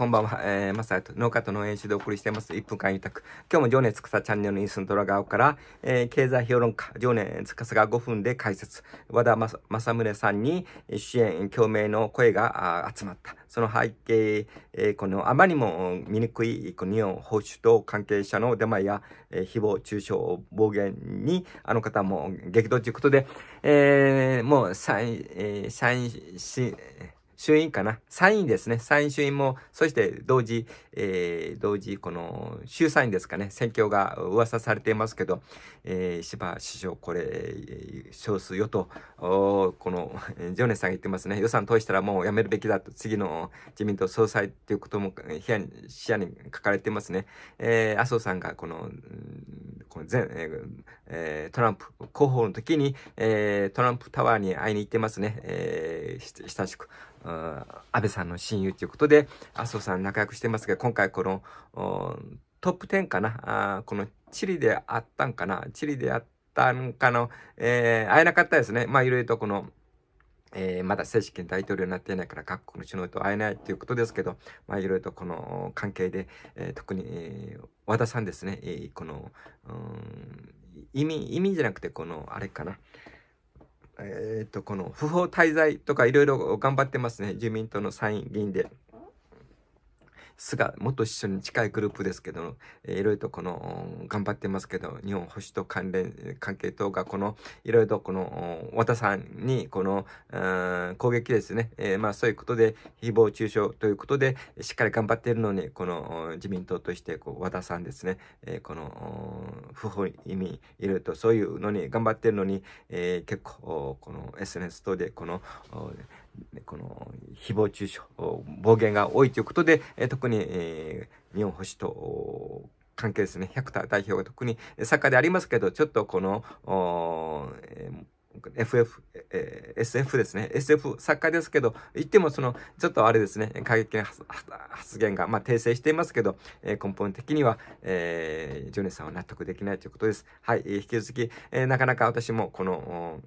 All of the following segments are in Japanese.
こんばんは。えー、マサヤと農家と農園主でお送りしています。1分間委託。今日も情熱草チャンネルのインストラガから、えー、経済評論家、情熱草が5分で解説。和田正宗さんに支援、共鳴の声があ集まった。その背景、えー、このあまりも醜いこ日本保守と関係者のデマや、えー、誹謗中傷、暴言に、あの方も激怒ということで、えー、もう、三、えー、三、四、衆院かな。参院ですね。参院衆院も、そして同時、えー、同時、この衆参院ですかね。選挙が噂されていますけど、えー、芝首相、これ、少数与党、この、ジョネさんが言ってますね。予算通したらもうやめるべきだと、次の自民党総裁っていうことも視野に書かれてますね。えー、麻生さんがこの、この前、えーえトランプ候補の時に、えー、トランプタワーに会いに行ってますね。えー、親しく。安倍さんの親友ということで、麻生さん仲良くしてますが、今回この、トップ10かなあこのチリであったんかなチリであったんかの、えー、会えなかったですね。まあいろいろとこの、えー、まだ正式に大統領になっていないから各国の首脳と会えないということですけど、まあ、いろいろとこの関係で、えー、特に、えー、和田さんですね、えー、この、移民意味、意味じゃなくて、この、あれかな。えっ、と、この、不法滞在とかいろいろ頑張ってますね。自民党の参議院で。すが、もっと一緒に近いグループですけど、えー、いろいろとこの、頑張ってますけど、日本保守と関連、関係等が、この、いろいろとこの、和田さんに、この、攻撃ですね、えー、まあそういうことで、誹謗中傷ということで、しっかり頑張っているのに、この、自民党として、こう、和田さんですね、えー、この、不法意味、いろいろとそういうのに頑張っているのに、えー、結構、この SNS 等で、この、この、誹謗中傷、暴言が多いということで、え特に、えー、日本保守と関係ですね、百田代表が特に作家でありますけど、ちょっとこの、え FF、えー、SF ですね。SF 作家ですけど、言ってもその、ちょっとあれですね、過激な発言が、まあ、訂正していますけど、えー、根本的には、えー、ジョネさんは納得できないということです。はい、えー、引き続き、えー、なかなか私もこの、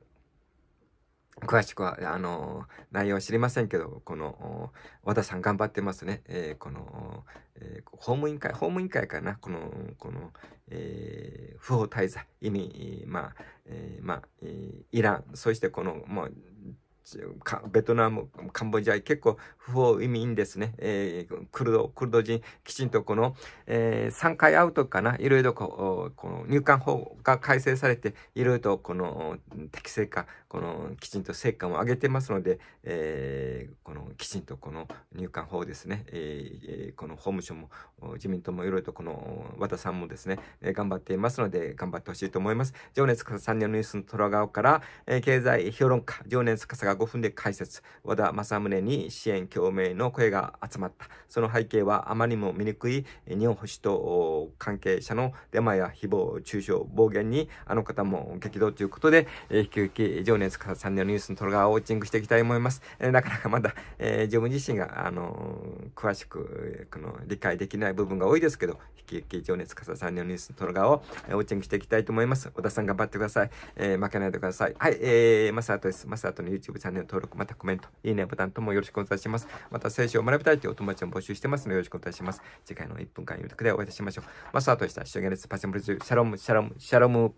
詳しくは、あの、内容知りませんけど、この、和田さん頑張ってますね。えー、この、えー、法務委員会、法務委員会かな、この、この、えー、不法滞在、意味、まあ、えー、まあ、イラン、そしてこの、まあ、ベトナム、カンボジア、結構不法移民ですね、えー、クルド、クルド人、きちんとこの、えー、3回アウトかな、いろいろここの入管法が改正されて、いろいろとこの適正化、このきちんと成果も上げてますので、えー、このきちんとこの入管法ですね、えー、この法務省も自民党もいろいろとこの和田さんもですね、頑張っていますので、頑張ってほしいと思います。情熱かさ3年のニュースの虎顔から、えー、経済評論家、情熱かさが5分で解説、和田正宗に支援共鳴の声が集まった。その背景はあまりも醜い日本保守と関係者のデマや誹謗、中傷、暴言にあの方も激動ということで、えー、引き続き情熱から3のニュースのトロガーをウォッチングしていきたいと思います。えー、なかなかまだ、えー、自分自身が、あの詳しく、この理解できない部分が多いですけど、引き続き情熱かさ3のニュースのトロガーを、ウォッチングしていきたいと思います。小田さん頑張ってください。えー、負けないでください。はい、えー、マサートです。マサートの YouTube チャンネル登録、またコメント、いいねボタンともよろしくお願いします。また、聖書を学びたいというお友達も募集してますので、よろしくお願いします。次回の1分間予約でお会いいたしましょう。マスターとした主言でス、パセムルズ、シャロム、シャロム、シャロム。